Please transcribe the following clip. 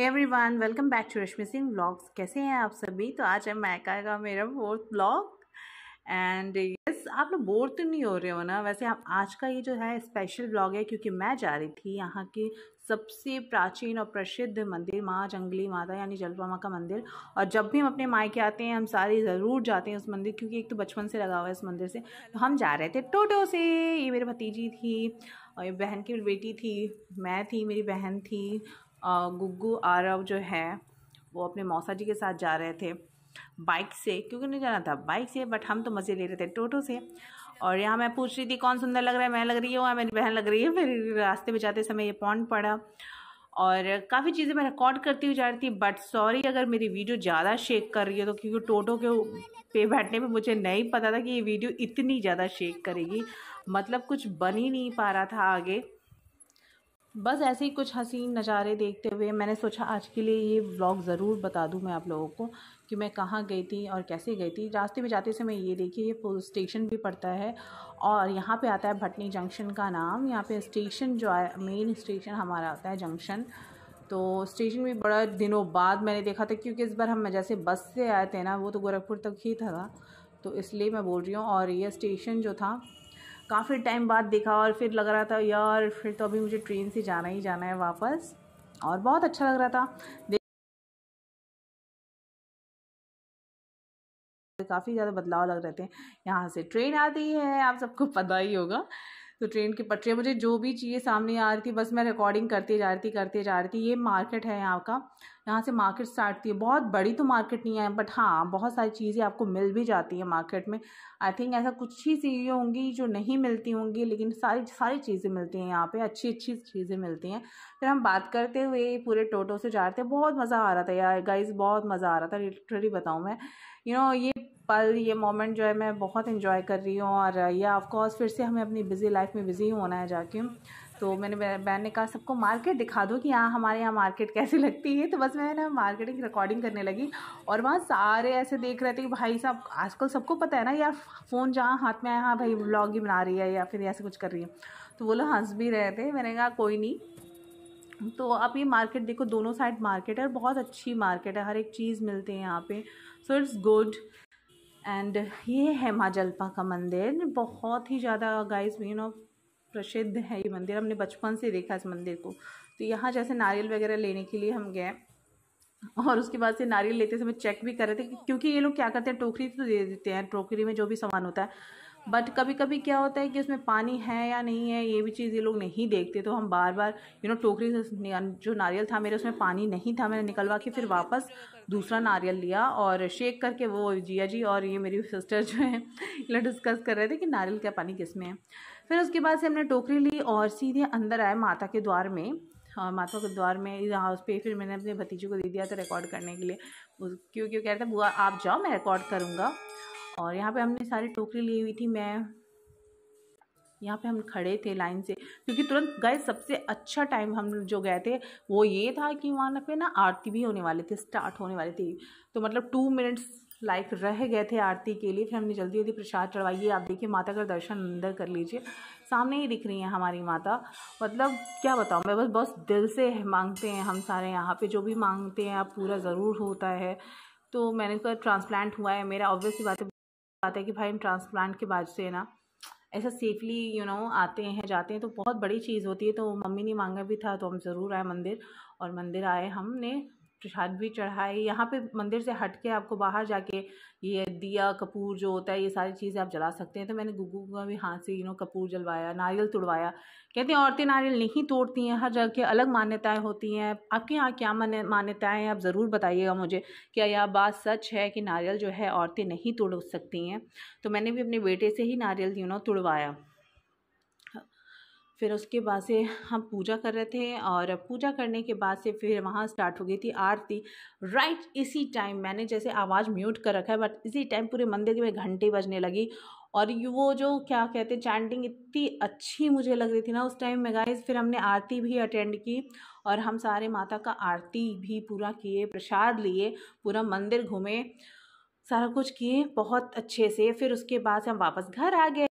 hey everyone welcome back to Rashmi Singh blogs कैसे हैं आप सभी तो आज है मैका का मेरा फोर्थ ब्लॉग एंड यस आप लोग बोर तो नहीं हो रहे हो ना वैसे आप आज का ये जो है स्पेशल ब्लॉग है क्योंकि मैं जा रही थी यहाँ के सबसे प्राचीन और प्रसिद्ध मंदिर माँ जंगली माता यानी जलवा माँ का मंदिर और जब भी हम अपने मायके आते हैं हम सारे ज़रूर जाते हैं उस मंदिर क्योंकि एक तो बचपन से लगा हुआ है इस मंदिर से तो हम जा रहे थे टोटो से ये मेरी भतीजी थी और ये बहन की बेटी थी मैं थी मेरी बहन थी गुग्गू आरव जो है वो अपने मौसा जी के साथ जा रहे थे बाइक से क्योंकि नहीं जाना था बाइक से बट हम तो मज़े ले रहे थे टोटो से और यहाँ मैं पूछ रही थी कौन सुंदर लग रहा है मैं लग रही हूँ मेरी बहन लग रही है फिर रास्ते में जाते समय ये पॉन्ड पड़ा और काफ़ी चीज़ें मैं रिकॉर्ड करती हुई जा रही थी बट सॉरी अगर मेरी वीडियो ज़्यादा शेक कर रही है तो क्योंकि टोटो के पे बैठने में मुझे नहीं पता था कि ये वीडियो इतनी ज़्यादा शेक करेगी मतलब कुछ बन ही नहीं पा रहा था आगे बस ऐसे ही कुछ हसीन नज़ारे देखते हुए मैंने सोचा आज के लिए ये व्लॉग ज़रूर बता दूं मैं आप लोगों को कि मैं कहाँ गई थी और कैसे गई थी रास्ते में जाते से मैं ये देखी ये पुलिस स्टेशन भी पड़ता है और यहाँ पे आता है भटनी जंक्शन का नाम यहाँ पे स्टेशन जो है मेन स्टेशन हमारा आता है जंक्शन तो स्टेशन भी बड़ा दिनों बाद मैंने देखा था क्योंकि इस बार हम जैसे बस से आए थे ना वो तो गोरखपुर तक ही था तो इसलिए मैं बोल रही हूँ और ये स्टेशन जो था काफ़ी टाइम बाद देखा और फिर लग रहा था यार फिर तो अभी मुझे ट्रेन से जाना ही जाना है वापस और बहुत अच्छा लग रहा था काफ़ी ज़्यादा बदलाव लग रहे थे यहाँ से ट्रेन आती है आप सबको पता ही होगा तो ट्रेन की पटरी मुझे जो भी चीज़ें सामने आ रही थी बस मैं रिकॉर्डिंग करती जा रही थी करती जा रही थी ये मार्केट है यहाँ का यहाँ से मार्केट स्टार्ट थी बहुत बड़ी तो मार्केट नहीं है बट हाँ बहुत सारी चीज़ें आपको मिल भी जाती हैं मार्केट में आई थिंक ऐसा कुछ ही चीज़ें होंगी जो नहीं मिलती होंगी लेकिन सारी सारी चीज़ें मिलती हैं यहाँ पर अच्छी अच्छी चीज़ें मिलती हैं फिर हम बात करते हुए पूरे टोटो से जा रहे थे बहुत मज़ा आ रहा था यार गाइज बहुत मज़ा आ रहा था लिटरली बताऊँ मैं यू you नो know, ये पल ये मोमेंट जो है मैं बहुत इन्जॉय कर रही हूँ और ये ऑफकोर्स फिर से हमें अपनी बिज़ी लाइफ में बिज़ी होना है जाके तो मैंने बहन ने कहा सबको मार्केट दिखा दो कि यहाँ हमारे यहाँ मार्केट कैसी लगती है तो बस मैं ना मार्केटिंग रिकॉर्डिंग करने लगी और वहाँ सारे ऐसे देख रहे थे कि भाई साहब आजकल सबको पता है ना यार फ़ोन जहाँ हाथ में आया हाँ भाई ब्लॉग ही बना रही है या फिर ऐसे कुछ कर रही है तो वो लोग हंस भी रहे थे मैंने कहा कोई नहीं तो आप ये मार्केट देखो दोनों साइड मार्केट है और बहुत अच्छी मार्केट है हर एक चीज़ मिलती है यहाँ पे सो इट्स गुड एंड ये है माँ जलपा का मंदिर बहुत ही ज़्यादा गाइस यू नो प्रसिद्ध है ये मंदिर हमने बचपन से देखा इस मंदिर को तो यहाँ जैसे नारियल वगैरह लेने के लिए हम गए और उसके बाद से नारियल लेते समय चेक भी कर रहे थे क्योंकि ये लोग क्या करते हैं टोकरी तो दे देते हैं टोकरी में जो भी सामान होता है बट कभी कभी क्या होता है कि उसमें पानी है या नहीं है ये भी चीज़ ये लोग नहीं देखते तो हम बार बार यू नो टोकरी से जो नारियल था मेरे उसमें पानी नहीं था मैंने निकलवा के फिर वापस दूसरा नारियल लिया और शेक करके वो जिया जी और ये मेरी सिस्टर जो है ये डिस्कस कर रहे थे कि नारियल का पानी किस में है फिर उसके बाद से हमने टोकरी ली और सीधे अंदर आए माता के द्वार में और हाँ, माता के द्वार में यहाँ उस पर फिर मैंने अपने भतीजे को दे दिया था रिकॉर्ड करने के लिए क्यों क्यों कह रहे थे बुआ आप जाओ मैं रिकॉर्ड करूँगा और यहाँ पे हमने सारी टोकरी ली हुई थी मैं यहाँ पे हम खड़े थे लाइन से क्योंकि तुरंत गए सबसे अच्छा टाइम हम जो गए थे वो ये था कि वहाँ पे ना आरती भी होने वाली थी स्टार्ट होने वाली थी तो मतलब टू मिनट्स लाइक रह गए थे आरती के लिए फिर हमने जल्दी जल्दी प्रसाद चढ़वाइए आप देखिए माता का दर्शन अंदर कर लीजिए सामने ही दिख रही हैं हमारी माता मतलब क्या बताऊँ मैं बस बस दिल से मांगते हैं हम सारे यहाँ पे जो भी मांगते हैं आप पूरा ज़रूर होता है तो मैंने कहा ट्रांसप्लांट हुआ है मेरा ऑब्वियसली बात है बात है कि भाई हम ट्रांसप्लांट के बाद से ना ऐसा सेफली यू नो आते हैं जाते हैं तो बहुत बड़ी चीज़ होती है तो मम्मी ने मांगा भी था तो हम ज़रूर आए मंदिर और मंदिर आए हमने प्रसाद भी चढ़ाए यहाँ पे मंदिर से हट के आपको बाहर जाके ये दिया कपूर जो होता है ये सारी चीज़ें आप जला सकते हैं तो मैंने गुगू का भी हाथ से यू नो कपूर जलवाया नारियल तुड़वाया कहते हैं औरतें नारियल नहीं तोड़ती हैं हर जगह के अलग मान्यताएं होती हैं आपके यहाँ क्या मान्यताएं हैं आप ज़रूर बताइएगा मुझे क्या यह बात सच है कि नारियल जो है औरतें नहीं तोड़ सकती हैं तो मैंने भी अपने बेटे से ही नारियल यू नो तुड़वाया फिर उसके बाद से हम पूजा कर रहे थे और पूजा करने के बाद से फिर वहाँ स्टार्ट हो गई थी आरती राइट इसी टाइम मैंने जैसे आवाज़ म्यूट कर रखा है बट इसी टाइम पूरे मंदिर में घंटे बजने लगी और वो जो क्या कहते हैं चैंटिंग इतनी अच्छी मुझे लग रही थी ना उस टाइम में गाइज फिर हमने आरती भी अटेंड की और हम सारे माता का आरती भी पूरा किए प्रसाद लिए पूरा मंदिर घूमे सारा कुछ किए बहुत अच्छे से फिर उसके बाद से हम वापस घर आ गए